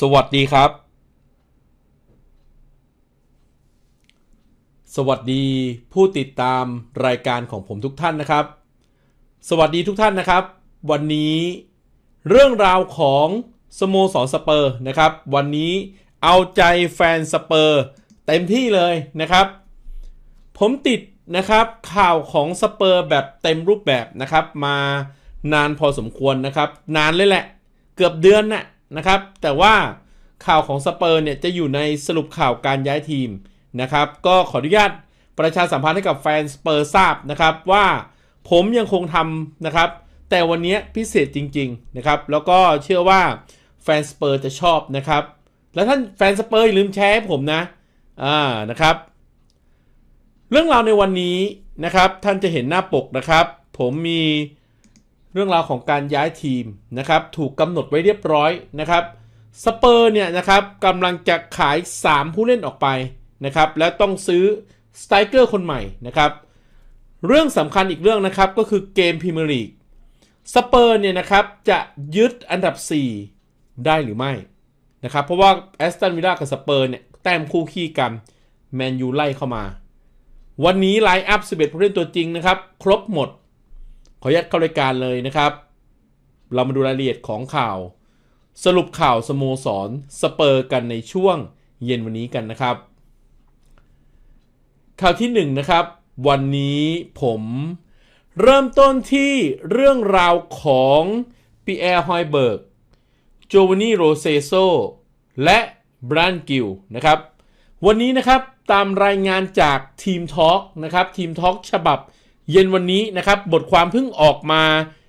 สวัสดีครับ สวัสดีผู้ติดตามรายการของผมทุกท่านนะครับ สวัสดีทุกท่านนะครับ วันนี้เรื่องราวของสโมสรสเปอร์นะครับวันนี้เอาใจแฟนสเปอร์เต็มที่เลยนะครับ ผมติดนะครับข่าวของสเปอร์ แบบเต็มรูปแบบนะครับ มานานพอสมควรนะครับ นานเลยแหละ เกือบเดือนนะ่ะนะครับแต่ว่าข่าวของสเปอร์เนี่ยจะอยู่ในสรุปข่าวการย้ายทีมนะครับก็ขออนุญาตประชาสัมพันธ์ให้กับแฟนสเปอร์ทราบนะครับว่าผมยังคงทำนะครับแต่วันนี้พิเศษจริงๆนะครับแล้วก็เชื่อว่าแฟนสเปอร์จะชอบนะครับแล้วท่านแฟนสเปอร์อย่าลืมแชร์ให้ผมนะอ่านะครับเรื่องราวในวันนี้นะครับท่านจะเห็นหน้าปกนะครับ ผมมีเรื่องราวของการย้ายทีมนะครับ ถูกกำหนดไว้เรียบร้อยนะครับสเปอร์เนี่ยนะครับกำลังจะขาย 3 ผู้เล่นออกไปนะครับ และต้องซื้อสไตรเกอร์คนใหม่นะครับ เรื่องสำคัญอีกเรื่องนะครับ ก็คือเกมพรีเมียร์ลีกสเปอร์เนี่ยนะครับ จะยึดอันดับ 4 ได้หรือไม่ นะครับ เพราะว่าแอสตันวิลล่ากับสเปอร์เนี่ย แต้มคู่ขี้กันแมนยูไล่เข้ามา วันนี้ไลน์อัพ11 ผู้เล่นตัวจริงนะครับครบหมดขอยัดเข้ารายการเลยนะครับ เรามาดูรายละเอียดของข่าว สรุปข่าวสโมสรสเปอร์กันในช่วงเย็นวันนี้กันนะครับ ข่าวที่1นนะครับ วันนี้ผม เริ่มต้นที่เรื่องราวของปีแอร์ฮอยเบิร์กโจวานี่โรเซโซและบรันกิลนะครับวันนี้นะครับตามรายงานจากทีมทอล์กนะครับทีมทอล์กฉบับเย็นวันนี้นะครับบทความเพิ่งออกมา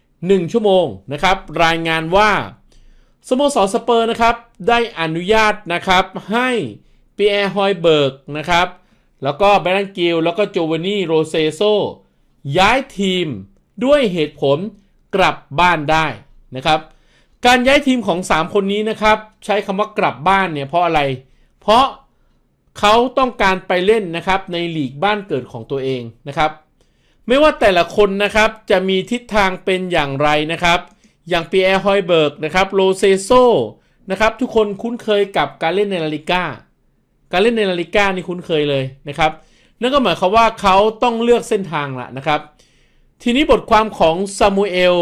1 ชั่วโมงนะครับ รายงานว่าสโมสรสเปอร์นะครับได้อนุญาตนะครับ ให้ปีอร์ฮอยเบิร์กนะครับแล้วก็แบรนกิลแล้วก็โจวานี่โรเซโซย้ายทีมด้วยเหตุผลกลับบ้านได้นะครับ การย้ายทีมของ 3 คนนี้นะครับ ใช้คำว่ากลับบ้านเนี่ยเพราะอะไร เพราะเขาต้องการไปเล่นนะครับในลีกบ้านเกิดของตัวเองนะครับไม่ว่าแต่ละคนนะครับ จะมีทิศทางเป็นอย่างไรนะครับ อย่างปีแอร์ฮอยเบิร์กนะครับโลเซโซนะครับ ทุกคนคุ้นเคยกับการเล่นในนาฬิกาการเล่นในนาฬิกานี่คุ้นเคยเลยนะครับ นั่นก็หมายความว่าเขาต้องเลือกเส้นทางละนะครับ ทีนี้บทความของซามูเอล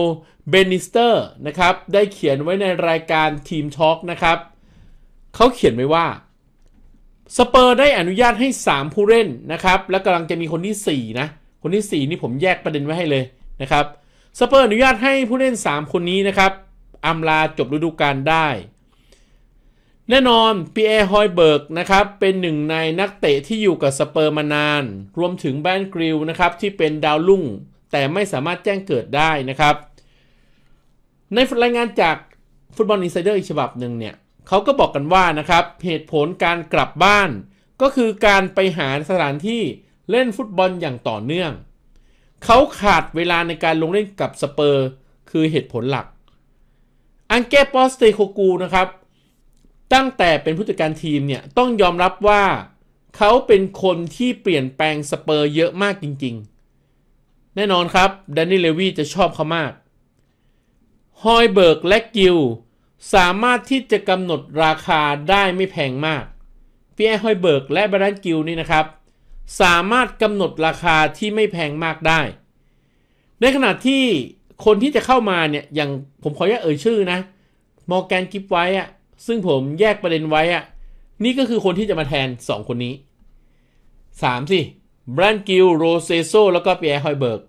เบนิสเตอร์นะครับได้เขียนไว้ในรายการทีมช็อกนะครับ เขาเขียนไว้ว่าสเปอร์ได้อนุญาตให้ 3 ผู้เล่นนะครับ และกำลังจะมีคนที่4นะคนที่ 4 นี่ผมแยกประเด็นไว้ให้เลยนะครับ สเปอร์อนุญาตให้ผู้เล่น 3 คนนี้นะครับอำลาจบฤดูกาลได้ แน่นอนปีแอร์ฮอยเบิร์กนะครับ เป็นหนึ่งในนักเตะที่อยู่กับสเปอร์มานาน รวมถึงแบนกริลนะครับ ที่เป็นดาวรุ่ง แต่ไม่สามารถแจ้งเกิดได้นะครับ ในรายงานจากฟุตบอลอินไซเดอร์อีกฉบับหนึ่งเนี่ยเขาก็บอกกันว่านะครับเหตุผลการกลับบ้านก็คือการไปหาสถานที่เล่นฟุตบอลอย่างต่อเนื่อง เขาขาดเวลาในการลงเล่นกับสเปอร์คือเหตุผลหลัก อังเก้ปอสเตโคกูนะครับ ตั้งแต่เป็นผู้จัดการทีมเนี่ย ต้องยอมรับว่าเขาเป็นคนที่เปลี่ยนแปลงสเปอร์เยอะมากจริงๆ แน่นอนครับแดนนี่เลวีจะชอบเขามากฮอยเบิร์กและกิล สามารถที่จะกำหนดราคาได้ไม่แพงมากพี่แอฮอยเบิร์กและบรันกิลนี่นะครับสามารถกำหนดราคาที่ไม่แพงมากได้ ในขณะที่คนที่จะเข้ามาเนี่ย อย่างผมขออนุญาตเอ่ยชื่อนะมอร์แกนกิฟไว้อะซึ่งผมแยกประเด็นไว้อะนี่ก็คือคนที่จะมาแทน 2 คนนี้ 3 สิแบรนกิลโรเซโซแล้วก็เปียร์ฮอยเบิร์ก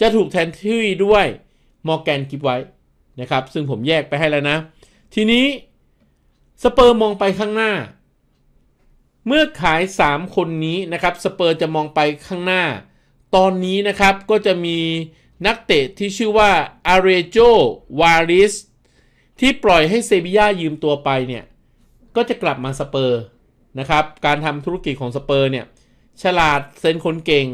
จะถูกแทนที่ด้วยมอร์แกนกิฟไว้นะครับ ซึ่งผมแยกไปให้แล้วนะ ทีนี้สเปอร์มองไปข้างหน้าเมื่อขาย 3 คนนี้นะครับ สเปอร์จะมองไปข้างหน้า ตอนนี้นะครับก็จะมีนักเตะที่ชื่อว่าอาเรโจ วาริสที่ปล่อยให้เซบีย่ายืมตัวไปเนี่ย ก็จะกลับมาสเปอร์นะครับการทำธุรกิจของสเปอร์เนี่ย ฉลาดเซ็นคนเก่ง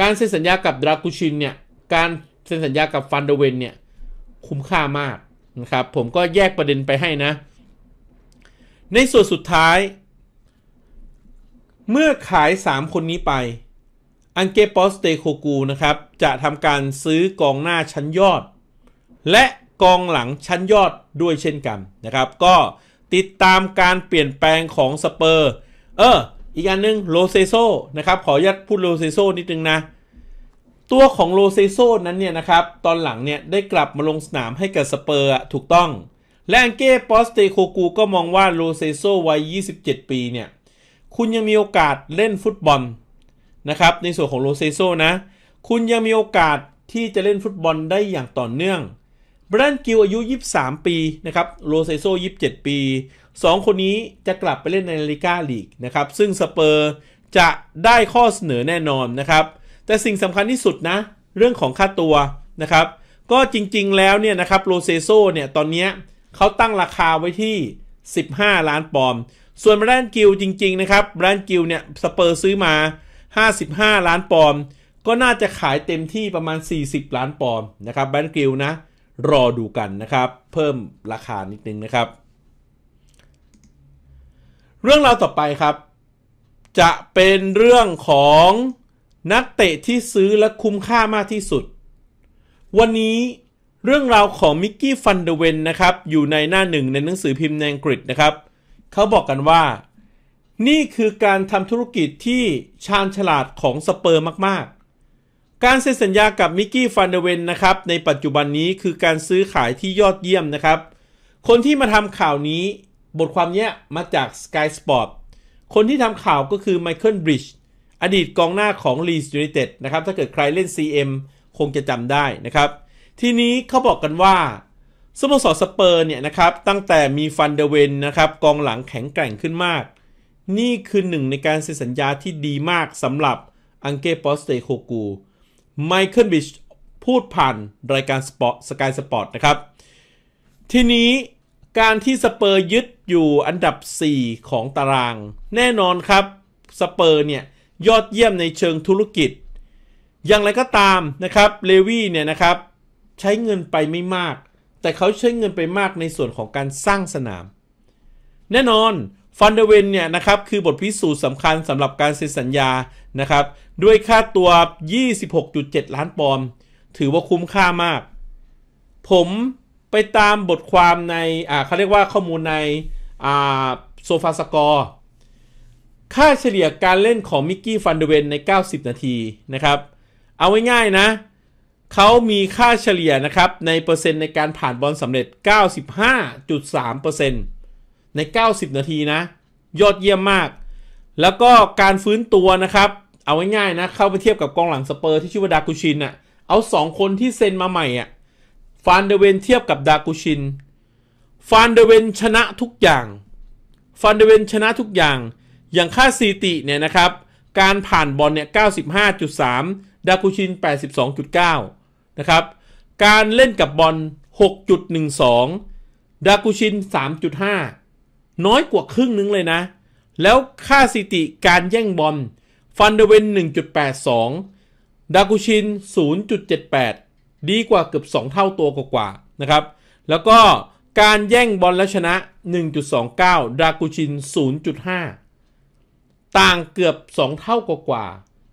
การเซ็นสัญญากับดรากูชินเนี่ยการเซ็นสัญญากับฟันเดเวนเนี่ยคุ้มค่ามากนะครับผมก็แยกประเด็นไปให้นะ ในส่วนสุดท้ายเมื่อขาย 3 คนนี้ไป อังเกปอสเตโคกูนะครับ จะทำการซื้อกองหน้าชั้นยอด และกองหลังชั้นยอดด้วยเช่นกันนะครับ ก็ติดตามการเปลี่ยนแปลงของสเปอร์ เออ อีกอันนึงโลเซโซนะครับ ขอยัดพูดโลเซโซนิดนึงนะ ตัวของโลเซโซนั้นเนี่ยนะครับ ตอนหลังเนี่ยได้กลับมาลงสนามให้กับสเปอร์ถูกต้อง และอังเก้ปอสเตโคกูก็มองว่าโลเซโซวัย 27 ปีเนี่ยคุณยังมีโอกาสเล่นฟุตบอล นะครับ ในส่วนของโรเซโซนะ คุณยังมีโอกาสที่จะเล่นฟุตบอลได้อย่างต่อเนื่องแบรนด์กิวอายุ 23 ปี นะครับโรเซโซ 27 ปี 2 คนนี้จะกลับไปเล่นในลาลิกาลีกนะครับ ซึ่งสเปอร์จะได้ข้อเสนอแน่นอนนะครับ แต่สิ่งสำคัญที่สุดนะ เรื่องของค่าตัวนะครับ ก็จริงๆแล้วเนี่ยนะครับโรเซโซเนี่ยตอนนี้เขาตั้งราคาไว้ที่ 15 ล้านปอนด์ส่วนแบรนด์กิลจริงๆ นะครับแบรนด์กิลเนี่ยสเปอร์ซื้อมา 55 ล้านปอนด์ก็น่าจะขายเต็มที่ประมาณ 40 ล้านปอนด์นะครับแบรนด์กิลนะ รอดูกันนะครับ เพิ่มราคานิดนึงนะครับ เรื่องราวต่อไปครับ จะเป็นเรื่องของนักเตะที่ซื้อและคุ้มค่ามากที่สุด วันนี้เรื่องราวของมิกกี้ฟันเดเวนนะครับ อยู่ในหน้าหนึ่งในหนังสือพิมพ์ในอังกฤษนะครับเขาบอกกันว่า นี่คือการทำธุรกิจที่ชาญฉลาดของสเปอร์มาก ๆ การเซ็นสัญญากับมิกกี้ฟันเดเวนนะครับ ในปัจจุบันนี้คือการซื้อขายที่ยอดเยี่ยมนะครับ คนที่มาทำข่าวนี้บทความเนี้ยมาจาก Sky Sport คนที่ทำข่าวก็คือไมเคิลบริดจ์อดีตกองหน้าของลีสยูไนเต็ดนะครับ ถ้าเกิดใครเล่น CM คงจะจำได้นะครับ ทีนี้เขาบอกกันว่าสโมสรสเปอร์เนี่ยนะครับตั้งแต่มีฟันเดเวนนะครับ กองหลังแข็งแกร่งขึ้นมาก นี่คือหนึ่งในการเซ็นสัญญาที่ดีมากสำหรับอังเก้ปอสเตโคกูไมเคิลบิชพูดผ่าน รายการสปอร์ตสกายสปอร์ตนะครับ ทีนี้การที่สเปอร์ยึดอยู่อันดับ 4 ของตาราง แน่นอนครับ สเปอร์เนี่ยยอดเยี่ยมในเชิงธุรกิจ อย่างไรก็ตามนะครับเลวี่เนี่ยนะครับใช้เงินไปไม่มากแต่เขาใช้เงินไปมากในส่วนของการสร้างสนาม แน่นอนฟันเดเวนเนี่ยนะครับคือบทพิสูจน์สำคัญสำหรับการเซ็นสัญญานะครับ ด้วยค่าตัว 26.7 ล้านปอนด์ถือว่าคุ้มค่ามาก ผมไปตามบทความในอ่าเขาเรียกว่าข้อมูลในอ่าโซฟาสกอร์ค่าเฉลี่ยการเล่นของมิกกี้ฟันเดเวนใน 90 นาทีนะครับ เอาง่ายๆนะเขามีค่าเฉลี่ยนะครับในเปอร์เซ็นต์ในการผ่านบอลสำเร็จ 95.3%ใน 90 นาทีนะ ยอดเยี่ยมมาก แล้วก็การฟื้นตัวนะครับ เอาง่ายๆนะ เข้าไปเทียบกับกองหลังสเปอร์ที่ชื่อว่าดากุชินอะ่ะ เอา 2 คนที่เซ็นมาใหม่อะ่ะฟานเดเวนเทียบกับดากุชิน ฟานเดเวนชนะทุกอย่าง ฟานเดเวนชนะทุกอย่าง อย่างค่าสถิติเนี่ยนะครับ การผ่านบอลเนี่ย 95.3 ดากูชิน 82.9นะครับ การเล่นกับบอล6.12 ดากูชิน 3.5 น้อยกว่าครึ่งนึงเลยนะ แล้วค่าสิติการแย่งบอลฟันเดเวน1.82 ดากูชิน 0.78 ดีกว่าเกือบ 2 เท่าตัวกว่าๆนะครับแล้วก็การแย่งบอลและชนะ 1.29 ดากูชิน 0.5 ต่างเกือบ 2 เท่ากว่า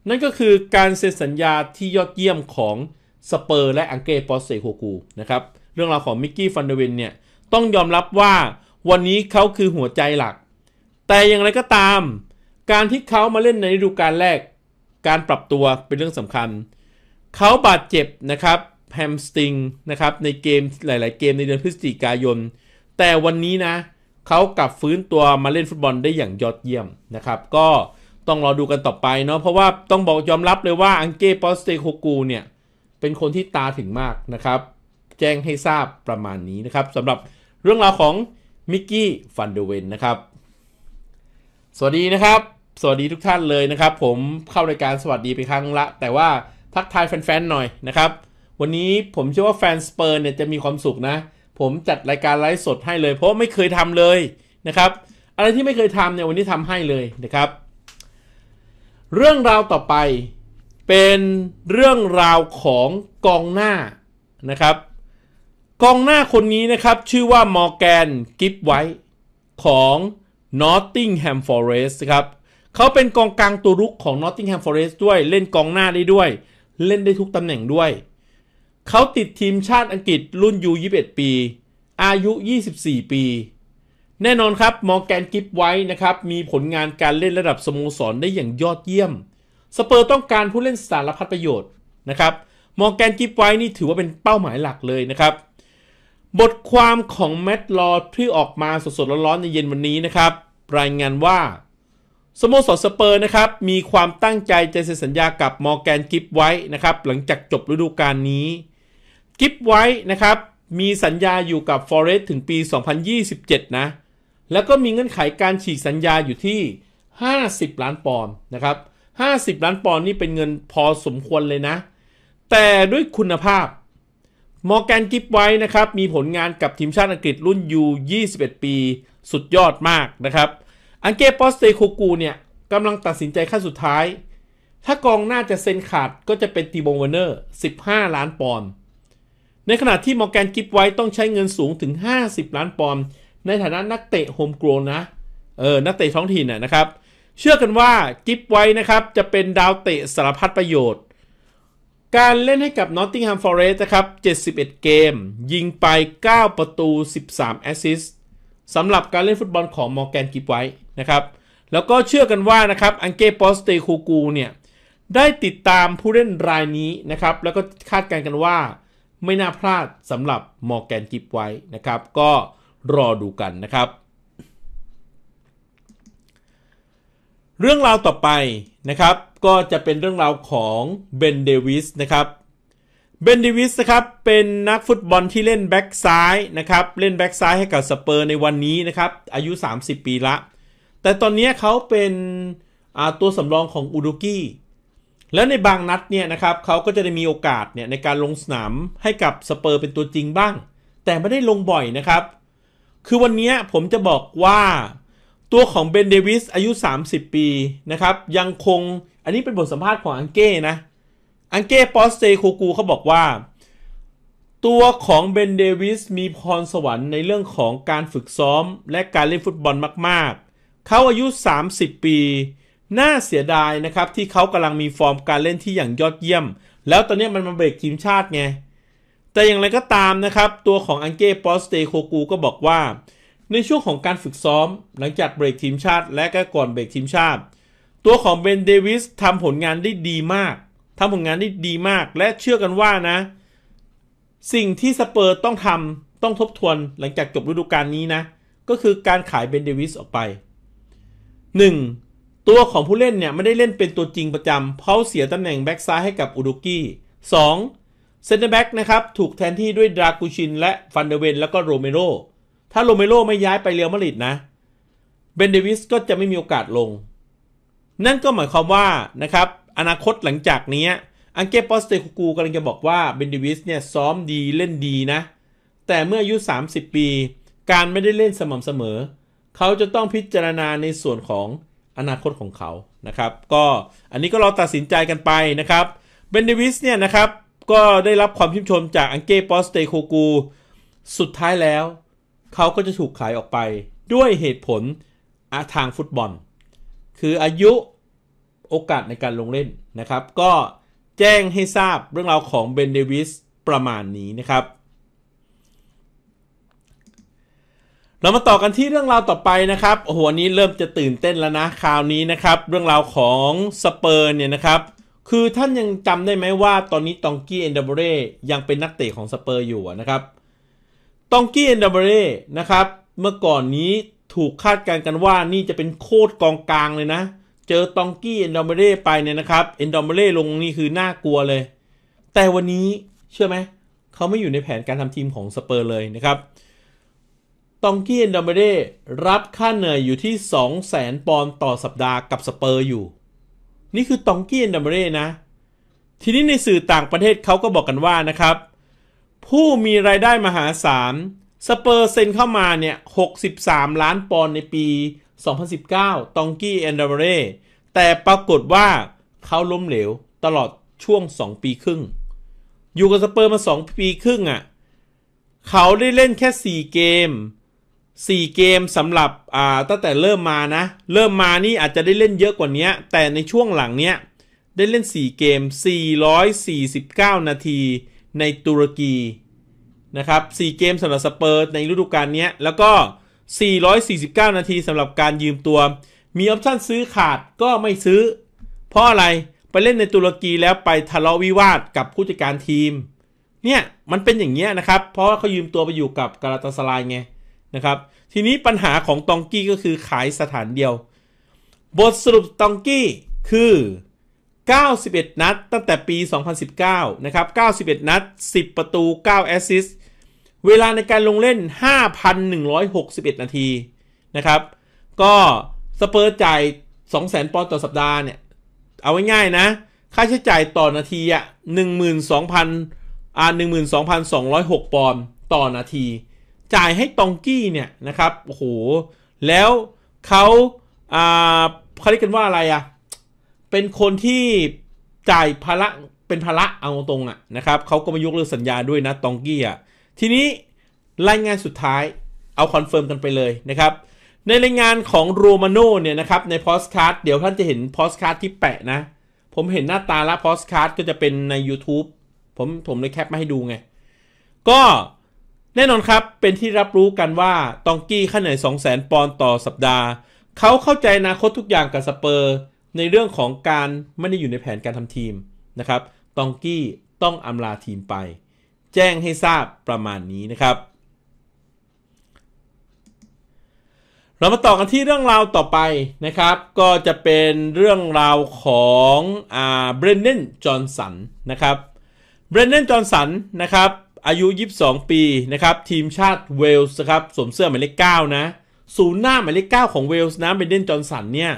นั่นก็คือการเซ็นสัญญาที่ยอดเยี่ยมของสเปอร์และอังเกปอสเซโคกูนะครับ เรื่องราวของมิกกี้ฟันเดเวนเนี่ย ต้องยอมรับว่าวันนี้เขาคือหัวใจหลัก แต่อย่างไรก็ตาม การที่เขามาเล่นในฤดูกาลแรก การปรับตัวเป็นเรื่องสำคัญเขาบาดเจ็บนะครับแฮมสติงนะครับ ในเกมหลายๆเกมในเดือนพฤศจิกายน แต่วันนี้นะเขากลับฟื้นตัวมาเล่นฟุตบอลได้อย่างยอดเยี่ยมนะครับก็ต้องรอดูกันต่อไปเนาะเพราะว่าต้องบอกยอมรับเลยว่าอังเก้ปอสเตโคกูเนี่ยเเป็นคนที่ตาถึงมากนะครับ แจ้งให้ทราบประมาณนี้นะครับสำหรับเรื่องราวของมิกกี้ฟันเดเวนนะครับสวัสดีนะครับ สวัสดีทุกท่านเลยนะครับ ผมเข้ารายการสวัสดีไปครั้งละแต่ว่าทักทายแฟนๆหน่อยนะครับวันนี้ผมเชื่อว่าแฟนสเปอร์เนี่ยจะมีความสุขนะ ผมจัดรายการไลฟ์สดให้เลย เพราะไม่เคยทำเลยนะครับ อะไรที่ไม่เคยทำเนี่ยวันนี้ทำให้เลยนะครับ เรื่องราวต่อไปเป็นเรื่องราวของกองหน้านะครับกองหน้าคนนี้นะครับชื่อว่ามอร์แกนกิฟไวของนอตติงแฮมฟอร์เรสครับ เขาเป็นกองกลางตัวรุกของนอตติงแฮมฟอร์เรสด้วยเล่นกองหน้าได้ด้วย เล่นได้ทุกตำแหน่งด้วย เขาติดทีมชาติอังกฤษรุ่นยู21 ปี อายุ 24 ปี แน่นอนครับมอร์แกนกิฟไว้นะครับมีผลงานการเล่นระดับสโมสรได้อย่างยอดเยี่ยมสเปอร์ต้องการผู้เล่นสารพัดประโยชน์นะครับ มอร์แกนกิฟไว้นี่ถือว่าเป็นเป้าหมายหลักเลยนะครับ บทความของแมตต์ลอที่ออกมาสดๆร้อนๆ ในเย็นวันนี้นะครับ รายงานว่า สโมสรสเปอร์นะครับ มีความตั้งใจจะเซ็นสัญญากับมอร์แกนกิฟไว้นะครับ หลังจากจบฤดูกาลนี้ กิฟไว้นะครับ มีสัญญาอยู่กับฟอเรสต์ถึงปี 2027 นะ แล้วก็มีเงื่อนไขการฉีกสัญญาอยู่ที่ 50 ล้านปอนด์นะครับ50 ล้านปอนด์นี่เป็นเงินพอสมควรเลยนะ แต่ด้วยคุณภาพ มอร์แกนกิฟไว้นะครับ มีผลงานกับทีมชาติอังกฤษรุ่น U21 ปีสุดยอดมากนะครับ อังเกปอสเตโคกูเนี่ยกำลังตัดสินใจขั้นสุดท้าย ถ้ากองหน้าจะเซ็นขาดก็จะเป็นตีบงเวเนอร์ 15 ล้านปอนด์ ในขณะที่มอร์แกนกิฟไว้ต้องใช้เงินสูงถึง 50 ล้านปอนด์ในฐานะนักเตะโฮมกรนนะ เออ นักเตะท้องถิ่นนะครับเชื่อกันว่ากิฟไว้นะครับจะเป็น ดาวเตะสารพัดประโยชน์ การเล่นให้กับ Nottingham Forest นะครับ71 เกม ยิงไป 9 ประตู 13 แอสซิสต์สำหรับการเล่นฟุตบอลของมอร์แกนกิฟไว้นะครับ แล้วก็เชื่อกันว่านะครับอังเก้ปอสเตคูกูเนี่ยได้ติดตามผู้เล่นรายนี้นะครับ แล้วก็คาดการณ์กันว่า ไม่น่าพลาดสำหรับมอร์แกนกิฟไว้นะครับ ก็รอดูกันนะครับเรื่องราวต่อไปนะครับ ก็จะเป็นเรื่องราวของเบนเดวิสนะครับเบนเดวิสนะครับเป็นนักฟุตบอลที่เล่นแบ็กซ้ายนะครับเล่นแบ็กซ้ายให้กับสเปอร์ในวันนี้นะครับอายุ 30 ปี ละ แต่ตอนนี้เขาเป็นตัวสำรองของอูดูกี้แล้วในบางนัดเนี่ยนะครับเขาก็จะได้มีโอกาสเนี่ยในการลงสนามให้กับสเปอร์ เป็นตัวจริงบ้าง แต่ไม่ได้ลงบ่อยนะครับ คือวันนี้ผมจะบอกว่าตัวของเบนเดวิสอายุ 30 ปี นะครับ ยังคงอันนี้เป็นบทสัมภาษณ์ของอังเก้นะอังเก้ปอสเตโคกูเขาบอกว่า ตัวของเบนเดวิสมีพรสวรรค์ในเรื่องของการฝึกซ้อม และการเล่นฟุตบอลมากๆ เขาอายุ 30 ปี น่าเสียดายนะครับ ที่เขากำลังมีฟอร์มการเล่นที่อย่างยอดเยี่ยม แล้วตอนนี้มันมาเบรกทีมชาติไง แต่อย่างไรก็ตามนะครับตัวของอังเก้ปอสเตโคกูก็บอกว่าในช่วงของการฝึกซ้อมหลังจากเบรกทีมชาติและก็ก่อนเบรกทีมชาติ ตัวของเบนเดวิสทำผลงานได้ดีมากทำผลงานได้ดีมาก และเชื่อกันว่านะ สิ่งที่สเปอร์ต้องทำต้องทบทวนหลังจากจบฤดูกาลนี้นะก็คือการขายเบนเดวิส ออกไป 1. ตัวของผู้เล่นเนี่ยไม่ได้เล่นเป็นตัวจริงประจำเพราะเสียตำแหน่งแบ็กซ้ายให้กับอุดุกี้ 2. เซนเตอร์แบ็กนะครับถูกแทนที่ด้วยดรากูชินและฟันเดเวนแล้วก็โรเมโรถ้าโรเมโรไม่ย้ายไปเรอัลมาดริดนะ เบนเดวิสก็จะไม่มีโอกาสลง นั่นก็หมายความว่านะครับ อนาคตหลังจากนี้ อังเกปอสเตคูกูกำลังจะบอกว่า เบนเดวิสเนี่ยซ้อมดีเล่นดีนะ แต่เมื่ออายุ 30 ปี การไม่ได้เล่นสม่ำเสมอ เขาจะต้องพิจารณาในส่วนของอนาคตของเขานะครับ ก็อันนี้ก็เราตัดสินใจกันไปนะครับ เบนเดวิสเนี่ยนะครับ ก็ได้รับความชื่นชมจากอังเกปอสเตโูกู สุดท้ายแล้วเขาก็จะถูกขายออกไปด้วยเหตุผลทางฟุตบอล คืออายุโอกาสในการลงเล่นนะครับ ก็แจ้งให้ทราบเรื่องราวของเบนเดวิสประมาณนี้นะครับเรามาต่อกันที่เรื่องราวต่อไปนะครับโอ้โหนี้เริ่มจะตื่นเต้นแล้วนะคราวนี้นะครับ เรื่องราวของสเปอร์เนี่ยนะครับคือท่านยังจำได้ไหมว่า ตอนนี้ตองกี้เอนเดร์เรยังเป็นนักเตะของสเปอร์อยู่นะครับตองกี้เอนดามเบเร่นะครับ เมื่อก่อนนี้ถูกคาดการณ์กันว่านี่จะเป็นโคตรกองกลางเลยนะ เจอตองกี้เอนดามเบเร่ไปเนี่ยนะครับเอนดามเบเร่ลงนี่คือน่ากลัวเลย แต่วันนี้เชื่อไหมเขาไม่อยู่ในแผนการทำทีมของสเปอร์เลยนะครับตองกี้เอนดามเบเร่รับค่าเหนื่อยอยู่ที่ 2 0 0 0 0 0 ปอนด์ต่อสัปดาห์กับสเปอร์อยู่ นี่คือตองกี้เอนดามเบเร่นะ ทีนี้ในสื่อต่างประเทศเขาก็บอกกันว่านะครับผู้มีรายได้มหาศาลสเปอร์เซ็นเข้ามาเนี่ย 63 ล้านปอนด์ในปี 2019 ตองกี้แอนดาเวเร่แต่ปรากฏว่าเขาล้มเหลวตลอดช่วง 2 ปีครึ่ง อยู่กับสเปอร์มา 2 ปีครึ่งอะ่ะเขาได้เล่นแค่ 4 เกม 4 เกมสำหรับอ่าตั้งแต่เริ่มมานะ เริ่มมานี่อาจจะได้เล่นเยอะกว่านี้ แต่ในช่วงหลังเนี้ย ได้เล่น 4 เกม 449 นาทีในตุรกี นะครับ 4 เกมสำหรับสเปอร์ในฤดูกาลนี้แล้วก็ 449 นาทีสำหรับการยืมตัว มีออปชั่นซื้อขาดก็ไม่ซื้อ เพราะอะไร ไปเล่นในตุรกีแล้วไปทะเลาะวิวาทกับผู้จัดการทีม เนี่ย มันเป็นอย่างเงี้ยนะครับ เพราะว่าเขายืมตัวไปอยู่กับกาลาตาสลายไง นะครับ ทีนี้ปัญหาของตองกี้ก็คือขายสถานเดียว บทสรุปตองกี้คือ91 นัดตั้งแต่ปี 2019 นะครับ 91 นัด 10 ประตู 9 แอสซิสต์เวลาในการลงเล่น 5,161 นาที นะครับ ก็สเปอร์จ่าย 200,000 ปอนด์ต่อสัปดาห์ เนี่ย เอาง่ายๆ นะ ค่าใช้จ่ายต่อนาทีอ่ะ 12,000อ่า12,206 ปอนด์ต่อนาที จ่ายให้ตองกี้ เนี่ย นะครับ โอ้โห แล้วเขา อ่าเขาเรียกกันว่าอะไรอ่ะเป็นคนที่จ่ายภาระเป็นภาระเอาตรงอ่ะนะครับเขาก็มายกเลิกสัญญาด้วยนะ ตองกี้อ่ะทีนี้รายงานสุดท้ายเอาคอนเฟิร์มกันไปเลยนะครับในรายงานของโรมาโน่เนี่ยนะครับในโพสการ์ดเดี๋ยวท่านจะเห็นโพสการ์ดที่แปะนะผมเห็นหน้าตาและพสการ์ดก็จะเป็นใน YouTube ผมผมเลยแคปมาให้ดูไง ก็แน่นอนครับ เป็นที่รับรู้กันว่า ตองกี้ค่าเหนื่อย2 0 0 0 0ปอนด์ต่อสัปดาห์เขาเข้าใจอนาคตทุกอย่างกับสเปอร์ในเรื่องของการไม่ได้อยู่ในแผนการทำทีมนะครับ ตองกี้ต้องอำลาทีมไป แจ้งให้ทราบประมาณนี้นะครับ เรามาต่อกันที่เรื่องราวต่อไปนะครับ ก็จะเป็นเรื่องราวของ อ่า เบรนเดนจอห์นสัน นะครับ เบรนเดนจอห์นสัน นะครับ อายุ 22 ปี นะครับ ทีมชาติเวลส์ครับ สวมเสื้อหมายเลข9นะ ศูนย์หน้าหมายเลข9ของเวลส์นะ เบรนเดนจอห์นสัน เนี่ย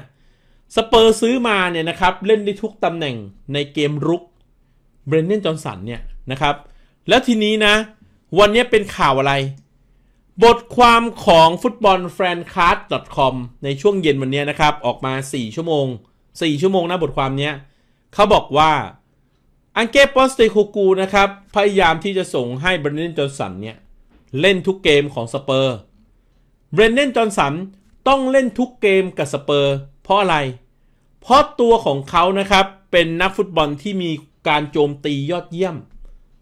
สเปอร์ซื้อมาเนี่ยนะครับเล่นได้ทุกตำแหน่งในเกมรุกเบรนเดนจอห์นสันเนี่ยนะครับ แล้วทีนี้นะวันนี้เป็นข่าวอะไร บทความของฟุตบอลแฟนคาร์ด .com ในช่วงเย็นวันนี้นะครับออกมา 4 ชั่วโมง 4 ชั่วโมงนะบทความนี้เขาบอกว่าอังเก้ปอสเตโคกูนะครับพยายามที่จะส่งให้เบรนเดนจอห์นสันเนี่ย เล่นทุกเกมของสเปอร์เบรนเดนจอห์นสันต้องเล่นทุกเกมกับสเปอร์เพราะอะไร เพราะตัวของเขานะครับ เป็นนักฟุตบอลที่มีการโจมตียอดเยี่ยม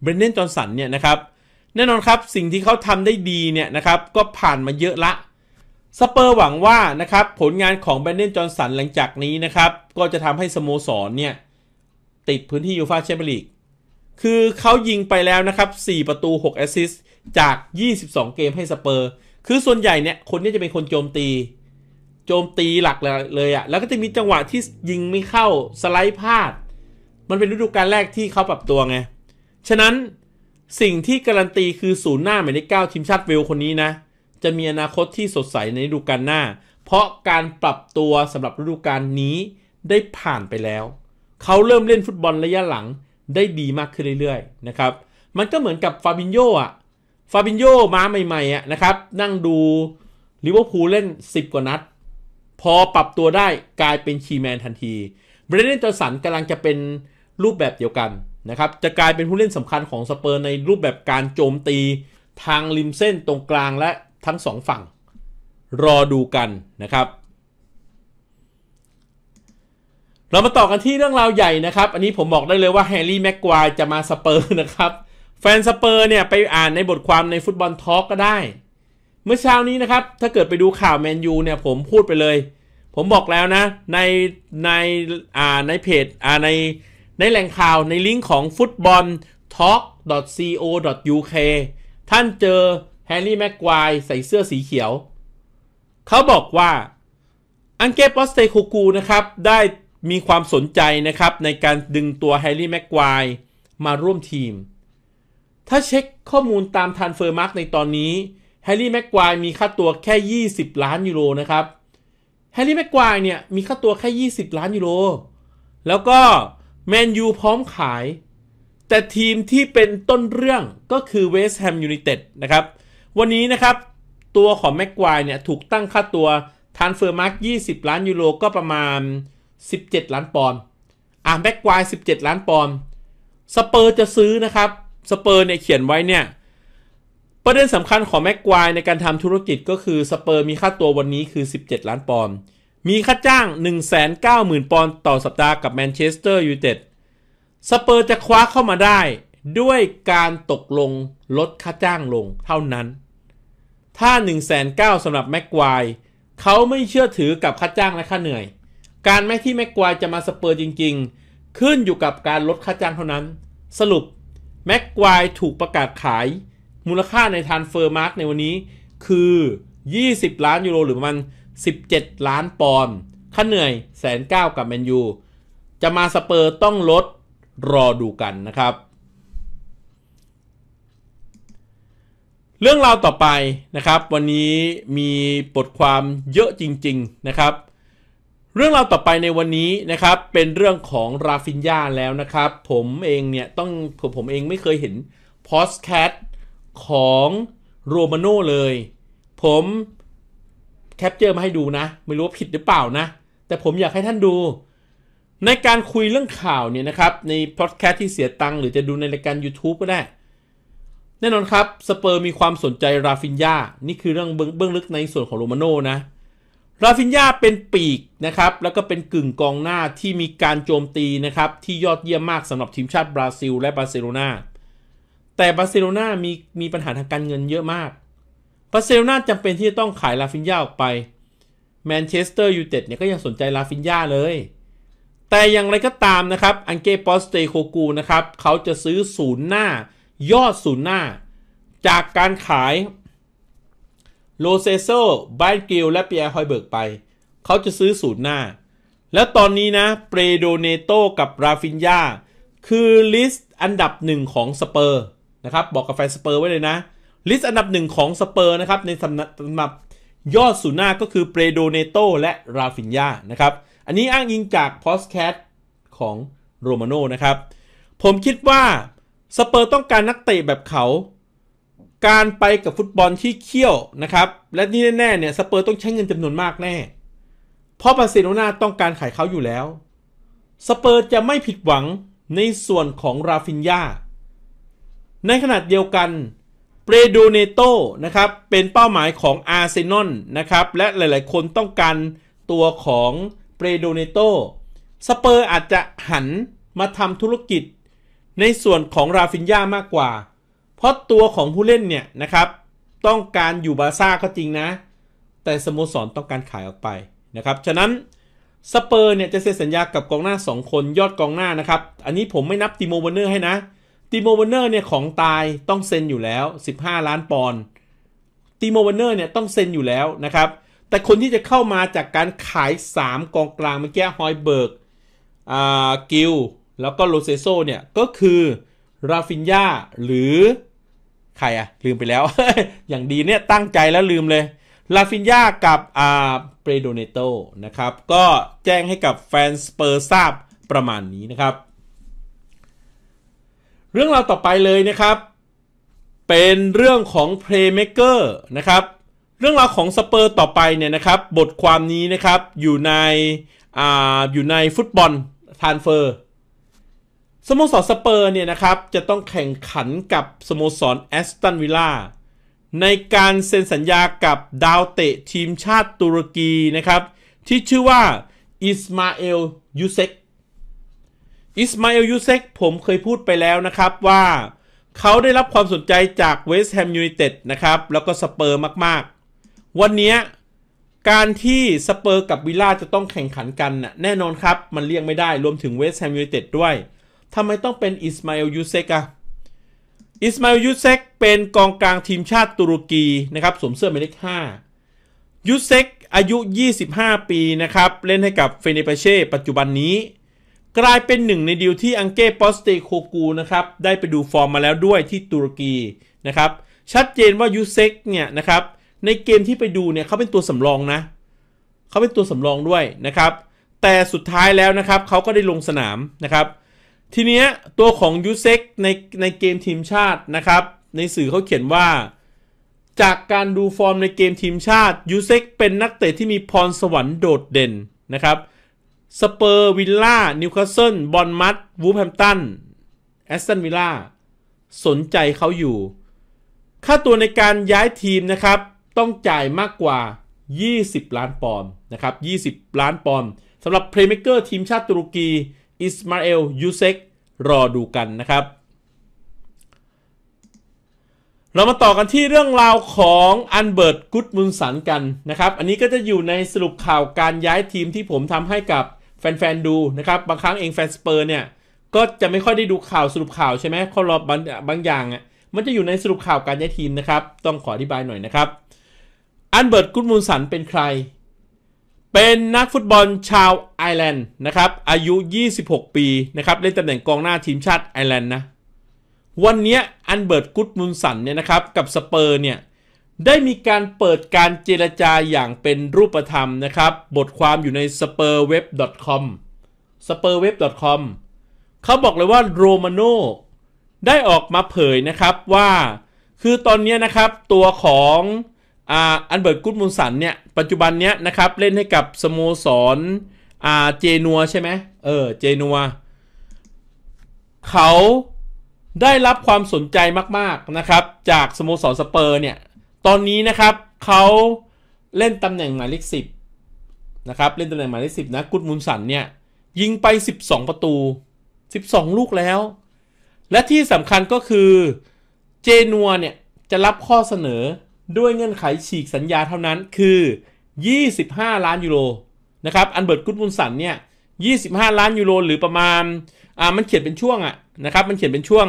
เบรนเดนจอ์นสันเนี่ยนะครับ แน่นอนครับ สิ่งที่เขาทำได้ดีเนี่ยนะครับ ก็ผ่านมาเยอะละสเปอร์หวังว่านะครับผลงานของเบรนเดนจอ์นสันหลังจากนี้นะครับ ก็จะทำให้สโมสรเนี่ย ติดพื้นที่ยูฟาแชมเปี้ยนลีกคือเขายิงไปแล้วนะครับ 4 ประตู 6 แอสซิสต์จาก 22 เกมให้สเปอร์ คือส่วนใหญ่เนี่ยคนนี้จะเป็นคนโจมตีโจมตีหลักเลยอะแล้วก็จะมีจังหวะที่ยิงไม่เข้าสไลด์พลาด มันเป็นฤดูกาลแรกที่เขาปรับตัวไง ฉะนั้นสิ่งที่การันตีคือศูนย์หน้าหมายเลขเก้าทีมชาติเวลคนนี้นะ จะมีอนาคตที่สดใสในฤดูกาลหน้า เพราะการปรับตัวสำหรับฤดูกาลนี้ได้ผ่านไปแล้ว เขาเริ่มเล่นฟุตบอลระยะหลังได้ดีมากขึ้นเรื่อยๆนะครับ มันก็เหมือนกับฟาบินโยอ่ะ ฟาบินโยมาใหม่ๆอ่ะนะครับนั่งดูลิเวอร์พูลเล่น 10 กว่านัดพอปรับตัวได้กลายเป็นคีแมนทันทีเบรนเดนจอสันกำลังจะเป็นรูปแบบเดียวกันนะครับจะกลายเป็นผู้เล่นสำคัญของสเปอร์ในรูปแบบการโจมตีทางริมเส้นตรงกลางและทั้งสองฝั่ง รอดูกันนะครับ เรามาต่อกันที่เรื่องราวใหญ่นะครับ อันนี้ผมบอกได้เลยว่าแฮร์รี่แม็กควายจะมาสเปอร์นะครับ แฟนสเปอร์เนี่ยไปอ่านในบทความในฟุตบอลทอล์กก็ได้เมื่อเช้านี้นะครับ ถ้าเกิดไปดูข่าวแมนยูเนี่ย ผมพูดไปเลย ผมบอกแล้วนะ ใน ใน อ่า ในเพจ อ่า ใน ในแหล่งข่าวในลิงก์ของ football talk co uk ท่านเจอแฮร์รี่แม็กควายใส่เสื้อสีเขียว เขาบอกว่า อังเกปอสเตคูกูนะครับ ได้มีความสนใจนะครับ ในการดึงตัวแฮร์รี่แม็กควายมาร่วมทีม ถ้าเช็คข้อมูลตามทันเฟอร์มาร์กในตอนนี้แฮร์รี่แม็กควายมีค่าตัวแค่ 20 ล้าน ยูโรนะครับ แฮร์รี่แม็กควายเนี่ยมีค่าตัวแค่ 20 ล้าน ยูโร แล้วก็แมนยูพร้อมขาย แต่ทีมที่เป็นต้นเรื่องก็คือเวสต์แฮมยูไนเต็ดนะครับ วันนี้นะครับ ตัวของแม็กควายเนี่ยถูกตั้งค่าตัวทานเฟอร์มาร์ก20 ล้าน ยูโรก็ประมาณ 17 ล้านปอนด์อ่ะแม็กควาย17 ล้านปอนด์ สเปอร์จะซื้อนะครับ สเปอร์เนี่ยเขียนไว้เนี่ยประเด็นสำคัญของแม็กควายในการทำธุรกิจก็คือสเปอร์มีค่าตัววันนี้คือ 17 ล้านปอนด์ มีค่าจ้าง 190,000 ปอนด์ต่อสัปดาห์กับแมนเชสเตอร์ยูไนเต็ด สเปอร์จะคว้าเข้ามาได้ด้วยการตกลงลดค่าจ้างลงเท่านั้น ถ้า1น9 0 0 0สำหรับแม็กควายเขาไม่เชื่อถือกับค่าจ้างและค่าเหนื่อย การแม้ที่แม็กควายจะมาสเปอร์จริง ๆ ขึ้นอยู่กับการลดค่าจ้างเท่านั้น สรุปแม็กควายถูกประกาศขายมูลค่าในทานเฟอร์มาร์กในวันนี้คือ 20 ล้านยูโรหรือประมาณ17 ล้านปอนด์ค่าเหนื่อยแสนเก้ากับแมนยูจะมาสเปอร์ต้องลดรอดูกันนะครับ เรื่องราวต่อไปนะครับวันนี้มีบทความเยอะจริง ๆ นะครับ เรื่องราวต่อไปในวันนี้นะครับ เป็นเรื่องของราฟินยาแล้วนะครับ ผมเองเนี่ยต้องผมเองไม่เคยเห็นพอสแคทของโรมาโน่เลย ผมแคปเจอร์มาให้ดูนะ ไม่รู้ว่าผิดหรือเปล่านะ แต่ผมอยากให้ท่านดู ในการคุยเรื่องข่าวเนี่ยนะครับ ในพอดแคสต์ที่เสียตังค์หรือจะดูในรายการ YouTube ก็ได้ แน่นอนครับ สเปอร์มีความสนใจราฟินยานี่คือเรื่องเบื้องลึกในส่วนของโรมาโน่นะราฟินยาเป็นปีกนะครับ แล้วก็เป็นกึ่งกองหน้าที่มีการโจมตีนะครับ ที่ยอดเยี่ยมมากสำหรับทีมชาติบราซิล และบาร์เซโลนาแต่บาร์เซโลนามี มีปัญหา ทางการเงินเยอะมาก บาร์เซโลนาจำเป็นที่จะต้องขายลาฟินยาออกไปแมนเชสเตอร์ยูไนเต็ด เนี่ย ก็ยังสนใจลาฟินยาเลย แต่อย่างไรก็ตาม นะครับ อังเกปอสเตโคกู นะครับ เขาจะซื้อศูนย์หน้า ยอดศูนย์หน้า จากการขายโลเซโซบานกิลและเปียร์ฮอยเบิร์กไป เขาจะซื้อศูนย์หน้า แล้วตอนนี้นะเปโดเนโตกับราฟินยาคือลิสต์อันดับหนึ่งของสเปอร์นะครับ บอกกับแฟนสเปอร์ไว้เลยนะ ลิสต์อันดับหนึ่งของสเปอร์นะครับ ในสำหนับยอดสุน่าก็คือเปโดเนโตและราฟินยานะครับ อันนี้อ้างอิงจากโพสแคทของโรมาโนนะครับ ผมคิดว่าสเปอร์ต้องการนักเตะแบบเขา การไปกับฟุตบอลที่เขี้ยวนะครับ และนี่แน่ๆเนี่ยสเปอร์ต้องใช้เงินจำนวนมากแน่ เพราะบาร์เซโลนาต้องการขายเขาอยู่แล้วสเปอร์จะไม่ผิดหวังในส่วนของราฟินยาในขณะเดียวกันเปรดูเนโตนะครับ เป็นเป้าหมายของอาร์เซนอลนะครับและหลายๆคนต้องการตัวของเปรดูเนโตสเปอร์อาจจะหันมาทำธุรกิจ ในส่วนของราฟินยามากกว่า เพราะตัวของผู้เล่นเนี่ยนะครับต้องการอยู่บาซ่าก็จริงนะ แต่สโมสรต้องการขายออกไปนะครับฉะนั้นสเปอร์เนี่ยจะเซ็นสัญญากับกองหน้า 2 คนยอดกองหน้านะครับอันนี้ผมไม่นับติโมเวเนอร์ให้นะติโมวนเนอร์เนี่ยของตายต้องเซ็นอยู่แล้ว 15 ล้านปอนด์ ติโมวนเนอร์เนี่ยต้องเซ็นอยู่แล้วนะครับ แต่คนที่จะเข้ามาจากการขาย 3 กองกลางเมื่อกี้ฮอยเบิร์ก อ่า กิล แล้วก็โลเซโซเนี่ยก็คือ ราฟินยาหรือ ใครอะลืมไปแล้ว อย่างดีเนี่ย ตั้งใจแล้วลืมเลยลาฟินยากับอาเปโดเนโตนะครับ ก็แจ้งให้กับแฟนสเปอร์ทราบประมาณนี้นะครับเรื่องราวต่อไปเลยนะครับ เป็นเรื่องของ playmaker นะครับ เรื่องราวของสเปอร์ต่อไปเนี่ยนะครับ บทความนี้นะครับ อยู่ในอ่าอยู่ในฟุตบอลทานเฟอร์ สโมสรสเปอร์เนี่ยนะครับ จะต้องแข่งขันกับสโมสรแอสตันวิลล่าในการเซ็นสัญญากับ ดาวเตะทีมชาติตุรกี นะครับ ที่ชื่อว่าอิสมาเอลยูเซกอิสมาเอลยูเซก ผมเคยพูดไปแล้วนะครับว่าเขาได้รับความสนใจจากเวสต์แฮมยูไนเต็ดนะครับ แล้วก็สเปอร์มาก ๆ วันนี้การที่สเปอร์กับวิลล่าจะต้องแข่งขันกันน่ะแน่นอนครับ มันเลี่ยงไม่ได้รวมถึงเวสต์แฮมยูไนเต็ดด้วยทำไมต้องเป็นอิสมาเอลยูเซกอะอิสมาอิลยูเซกเป็นกองกลางทีมชาติตุรกีนะครับสวมเสื้อหมายเลข5ยูเซกอายุ 25 ปีนะครับเล่นให้กับเฟเนปเช่ปัจจุบันนี้กลายเป็นหนึ่งในดีลที่อังเก้ปอสเตโคกูนะครับได้ไปดูฟอร์มมาแล้วด้วยที่ตุรกีนะครับ ชัดเจนว่ายูเซกเนี่ยนะครับ ในเกมที่ไปดูเนี่ยเขาเป็นตัวสำรองนะเขาเป็นตัวสำรองด้วยนะครับ แต่สุดท้ายแล้วนะครับเขาก็ได้ลงสนามนะครับ ทีเนี้ยตัวของยูเซกในในเกมทีมชาตินะครับ ในสื่อเขาเขียนว่า จากการดูฟอร์มในเกมทีมชาติยูเซกเป็นนักเตะที่มีพรสวรรค์โดดเด่นนะครับสเปอร์วิลล่านิวคาสเซิลบอนมัตวูแฮมตันแอสตันวิลล่าสนใจเขาอยู่ ค่าตัวในการย้ายทีมนะครับ ต้องจ่ายมากกว่า 20 ล้านปอนด์นะครับ 20 ล้านปอนด์สำหรับเพลย์เมกเกอร์ทีมชาติตุรกี อิสมาเอลยูเซกรอดูกันนะครับ เรามาต่อกันที่เรื่องราวของ อันเบิร์ตกุตมุนสันกันนะครับ อันนี้ก็จะอยู่ในสรุปข่าวการย้ายทีมที่ผมทำให้กับแฟนๆดูนะครับบางครั้งเองแฟนสเปอร์เนี่ยก็จะไม่ค่อยได้ดูข่าวสรุปข่าวใช่ไหมขาอรอบบางบางอย่างอ่ะมันจะอยู่ในสรุปข่าวการย้ายทีมนะครับ ต้องขออธิบายหน่อยนะครับ อันเบิร์ตกุดมูลสันเป็นใคร เป็นนักฟุตบอลชาวไอร์แลนด์นะครับอายุ 26 ปีนะครับเล่นตำแหน่งกองหน้าทีมชาติไอร์แลนด์นะวันนี้อันเบิร์ตกุดมูลสันเนี่ยนะครับกับสเปอร์เนี่ยได้มีการเปิดการเจรจาอย่างเป็นรูปธรรมนะครับ บทความอยู่ใน spurweb.com spurweb.com เขาบอกเลยว่าโรมาโนได้ออกมาเผยนะครับว่า คือตอนนี้นะครับตัวของอันเบิร์ตกุตมูสันเนี่ย ปัจจุบันเนี้ยนะครับเล่นให้กับสโมสรเจนัวใช่ไหมเออเจนัวเขาได้รับความสนใจมาก ๆนะครับ จากสโมสรสเปอร์เนี่ยตอนนี้นะครับเขาเล่นตำแหน่งหมายเลขสิบนะครับเล่นตำแหน่งหมายเลขสิบนะกุดมุนสันเนี่ย ยิงไป 12 ประตู 12 ลูกแล้วและที่สำคัญก็คือเจนัวเนี่ยจะรับข้อเสนอด้วยเงื่อนไขฉีกสัญญาเท่านั้นคือ 25 ล้านยูโรนะครับอันเบิร์ตกุดมุนสันเนี่ย25 ล้านยูโรหรือประมาณอ่ามันเขียนเป็นช่วงอะนะครับมันเขียนเป็นช่วง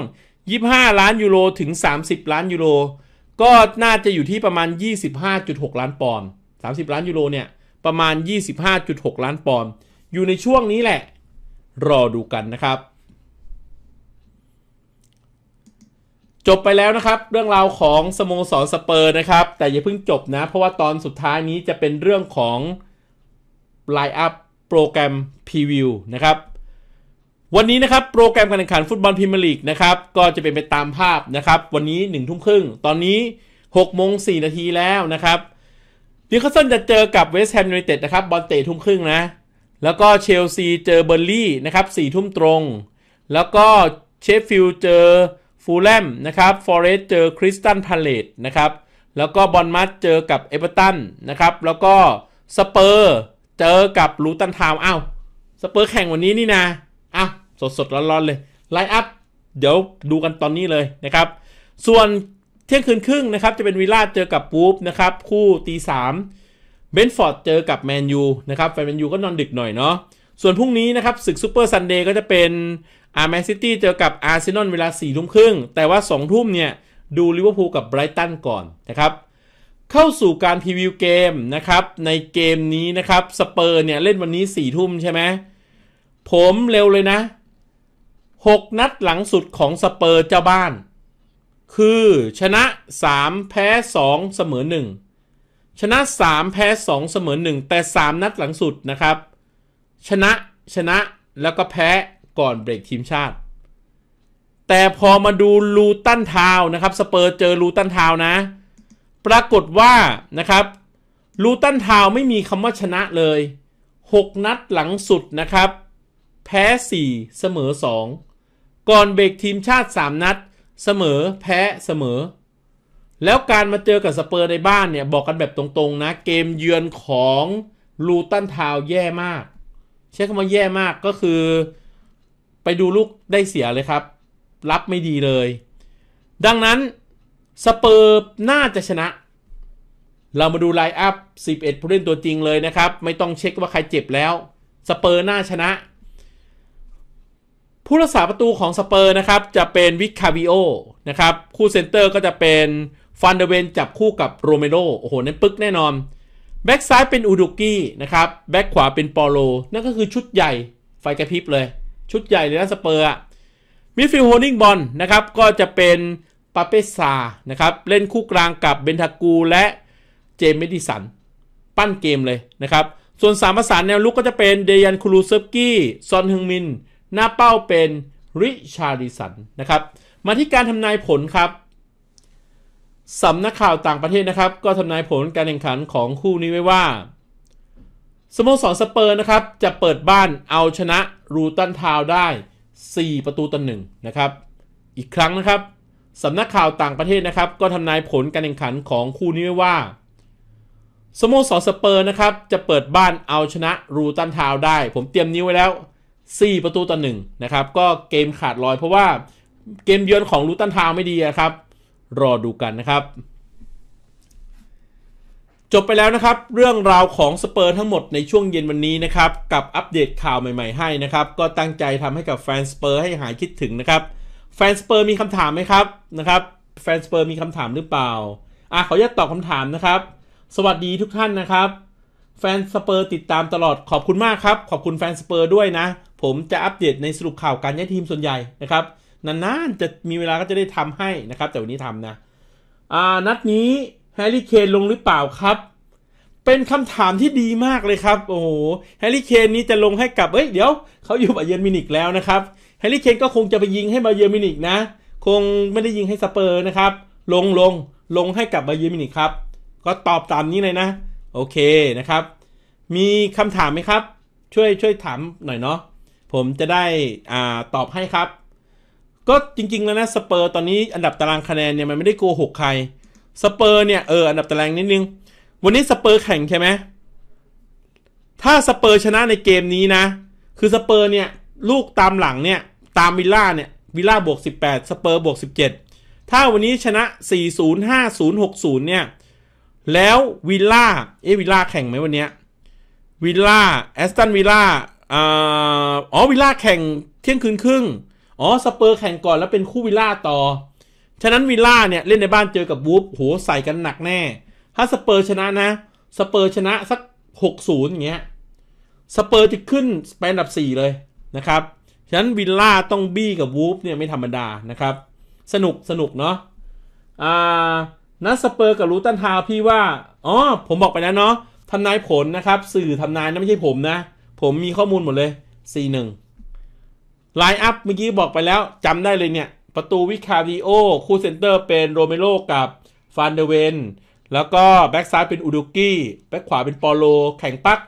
25 ล้านยูโรถึง 30 ล้านยูโรก็น่าจะอยู่ที่ประมาณ 25.6 ล้านปอนด์30 ล้านยูโรเนี่ย ประมาณ 25.6 ล้านปอนด์อยู่ในช่วงนี้แหละรอดูกันนะครับ จบไปแล้วนะครับ เรื่องราวของสโมสรสเปอร์นะครับ แต่อย่าเพิ่งจบนะเพราะว่าตอนสุดท้ายนี้จะเป็นเรื่องของไลน์อัพโปรแกรมพรีวิวนะครับวันนี้นะครับโปรแกรมการแข่งขันฟุตบอลพรีเมียร์ลีกนะครับ ก็จะเป็นไปตามภาพนะครับ วันนี้1นึ่ทุ่มครึ่งตอนนี้6โมง่นาทีแล้วนะครับนิวคาสเซิลจะเจอกับเวสต์แฮมยูไนเต็ดนะครับบอลเตะทุ่มครึ่งนะ แล้วก็เชลซีเจอเบอร์ลี่นะครับสี่ทุ่มตรง แล้วก็เชฟฟิลด์เจอฟูลแลมนะครับฟอเรสต์เจอคริสตันพาเลตนะครับ แล้วก็บอลมัดเจอกับเอเวอร์ตันนะครับ แล้วก็สเปอร์เจอกับลูตันทาวอ้าวสเปอร์แข่งวันนี้นี่นะอ่ะสดสดร้อนๆ เลย ไลน์อัพ เดี๋ยวดูกันตอนนี้เลยนะครับ ส่วนเที่ยงคืนครึ่งนะครับ จะเป็นวิลล่าเจอกับปูฟนะครับ คู่ตีสามเบนฟอร์ดเจอกับแมนยูนะครับ แฟนแมนยูก็นอนดึกหน่อยเนาะส่วนพรุ่งนี้นะครับศึกซูเปอร์ซันเดย์ก็จะเป็นอาร์แมนซิตี้เจอกับอาร์เซนอลเวลาสี่ทุ่มครึ่งแต่ว่าสองทุ่มเนี่ย ดูลิเวอร์พูลกับไบรตันก่อนนะครับเข้าสู่การพรีวิวเกมนะครับในเกมนี้นะครับสเปอร์เนี่ยเล่นวันนี้สี่ทุ่มใช่ไหมผมเร็วเลยนะหกนัดหลังสุดของสเปอร์เจ้าบ้าน คือชนะ 3 แพ้ 2 เสมอ 1 ชนะ 3 แพ้ 2 เสมอ 1 แต่ 3 นัดหลังสุดนะครับ ชนะชนะแล้วก็แพ้ ก่อนเบรกทีมชาติ แต่พอมาดูลูตันทาวนะครับ สเปอร์เจอลูตันทาวนะ ปรากฏว่านะครับ ลูตันทาวไม่มีคำว่าชนะเลย 6 นัดหลังสุดนะครับแพ้ 4 เสมอ 2 ก่อนเบรกทีมชาติ 3 นัด เสมอแพ้ เสมอ แล้วการมาเจอกับสเปอร์ในบ้านเนี่ย บอกกันแบบตรงๆนะ เกมเยือนของลูตันทาวแย่มากใช้คำว่าแย่มากก็คือ ไปดูลูกได้เสียเลยครับ รับไม่ดีเลย ดังนั้นสเปอร์น่าจะชนะ เรามาดูไลน์อัพ11ผู้เล่นตัวจริงเลยนะครับ ไม่ต้องเช็คว่าใครเจ็บแล้วสเปอร์น่าชนะผู้รักษาประตูของสเปอร์ นะครับ จะเป็นวิคาวิโอนะครับคู่เซนเตอร์ก็จะเป็นฟันเดเวนจับคู่กับโรเมโรโอ้โหนั่นปึ๊กแน่นอนแบ็กซ้ายเป็นอูดุกี้นะครับแบ็กขวาเป็นปอโล นั่นก็คือชุดใหญ่ ไฟกระพริบเลย ชุดใหญ่เลยนะสเปอร์มิดฟิลด์โฮนิ่งบอลนะครับก็จะเป็นปาเปซานะครับเล่นคู่กลางกับเบนทากูและเจมเมดิสันปั้นเกมเลยนะครับส่วนสามภาษาแนวลุกก็จะเป็นเดยันคูรูเซฟกี้ซอนฮึงมินหน้าเป้าเป็นริชาริสันนะครับ มาที่การทำนายผลครับสำนักข่าวต่างประเทศนะครับ ก็ทำนายผลการแข่งขันของคู่นี้ไว้ว่าสโมสรสเปอร์นะครับ จะเปิดบ้านเอาชนะรูตันทาวได้ 4 ประตูต่อหนึ่งนะครับ อีกครั้งนะครับสำนักข่าวต่างประเทศนะครับ ก็ทำนายผลการแข่งขันของคู่นี้ไว้ว่าสโมสรสเปอร์นะครับจะเปิดบ้านเอาชนะรูตันทาวได้ ผมเตรียมนิ้วไว้แล้ว4 ประตูต่อหนึ่งนะครับ ก็เกมขาดลอยเพราะว่า เกมเยือนของลูตันทาวไม่ดีครับ รอดูกันนะครับ จบไปแล้วนะครับ เรื่องราวของสเปอร์ทั้งหมดในช่วงเย็นวันนี้นะครับ กับอัปเดตข่าวใหม่ๆให้นะครับ ก็ตั้งใจทำให้กับแฟนสเปอร์ ให้หายคิดถึงนะครับแฟนสเปอร์มีคำถามไหมครับนะครับแฟนสเปอร์มีคำถามหรือเปล่า อ่ะขออนุญาตตอบคำถามนะครับ สวัสดีทุกท่านนะครับแฟนสเปอร์ติดตามตลอดขอบคุณมากครับขอบคุณแฟนสเปอร์ด้วยนะผมจะอัปเดตในสรุปข่าวการย้ายทีมส่วนใหญ่นะครับนานๆจะมีเวลาก็จะได้ทำให้นะครับ แต่วันนี้ทำนะอ่านัดนี้แฮร์รี่เคนลงหรือเปล่าครับ เป็นคำถามที่ดีมากเลยครับ โอ้โหแฮร์รี่เคนนี้จะลงให้กับเอ้ยเดี๋ยว เขาอยู่บาเยอร์มินิกแล้วนะครับแฮร์รี่เคนก็คงจะไปยิงให้บาเยอร์มินิกนะ คงไม่ได้ยิงให้สเปอร์นะครับลงลงลงให้กับบาเยอร์มินิกครับก็ตอบตามนี้เลยนะโอเคนะครับ มีคำถามไหมครับ ช่วยช่วยถามหน่อยเนาะ ผมจะได้อ่าตอบให้ครับ ก็จริงๆแล้วนะสเปอร์ตอนนี้อันดับตารางคะแนนเนี่ยมันไม่ได้โกหกใคร สเปอร์เนี่ยเอออันดับตารางนิดนึง วันนี้สเปอร์แข่งใช่ไหมถ้าสเปอร์ชนะในเกมนี้นะ คือสเปอร์เนี่ยลูกตามหลังเนี่ยตามวิลล่าเนี่ยวิลล่าบวก18สเปอร์บวก17 ถ้าวันนี้ชนะ40 50 60เนี่ยแล้ววิลล่าเอวิลล่าแข่งไหมวันเนี้ยวิลล่าแอสตันวิลล่าอ๋อวิลล่าแข่งเที่ยงคืนครึ่งอ๋อ สเปอร์แข่งก่อนแล้วเป็นคู่วิลล่าต่อ ฉะนั้นวิลล่าเนี่ย เล่นในบ้านเจอกับวูฟโหใส่กันหนักแน่ ถ้าสเปอร์ชนะนะ สเปอร์ชนะสัก 60 อย่างเงี้ยสเปอร์จะขึ้นเปนันดับ 4 เลย นะครับ ฉะนั้นวิลล่าต้องบี้กับวูฟเนี่ย ไม่ธรรมดานะครับสนุกสนุกเนาะอ่านัดสเปอร์กับลูตันทาวพี่ว่า อ๋อ ผมบอกไปแล้วเนาะทำนายผลนะครับ สื่อทำนายนะไม่ใช่ผมนะ ผมมีข้อมูลหมดเลย c 1ไลน์อัพเมื่อกี้บอกไปแล้ว จำได้เลยเนี่ย ประตูวิคาริโอ คู่เซนเตอร์เป็นโรเมโรกับฟานเดเวน แล้วก็ แบ็กซ้ายเป็นอูดุกี้ แบ็กขวาเป็นปอโล แข่งปัก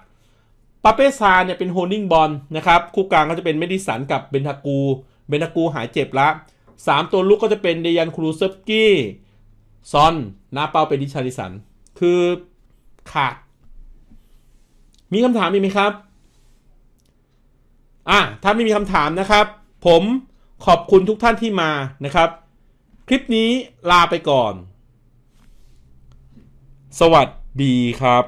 ปาเปซาเนี่ยเป็นโฮนิ่งบอลนะครับ คู่กลางก็จะเป็นเมดิสันกับเบนทากู เบนทากูหายเจ็บละ3ตัวลุกก็จะเป็นเดยันครูเซฟกี้ซอน นาเป้าเป็นดิชาริสัน คือ ขาด มีคำถามอีกไหมครับ อ่ะถ้าไม่มีคำถามนะครับ ผมขอบคุณทุกท่านที่มานะครับ คลิปนี้ลาไปก่อน สวัสดีครับ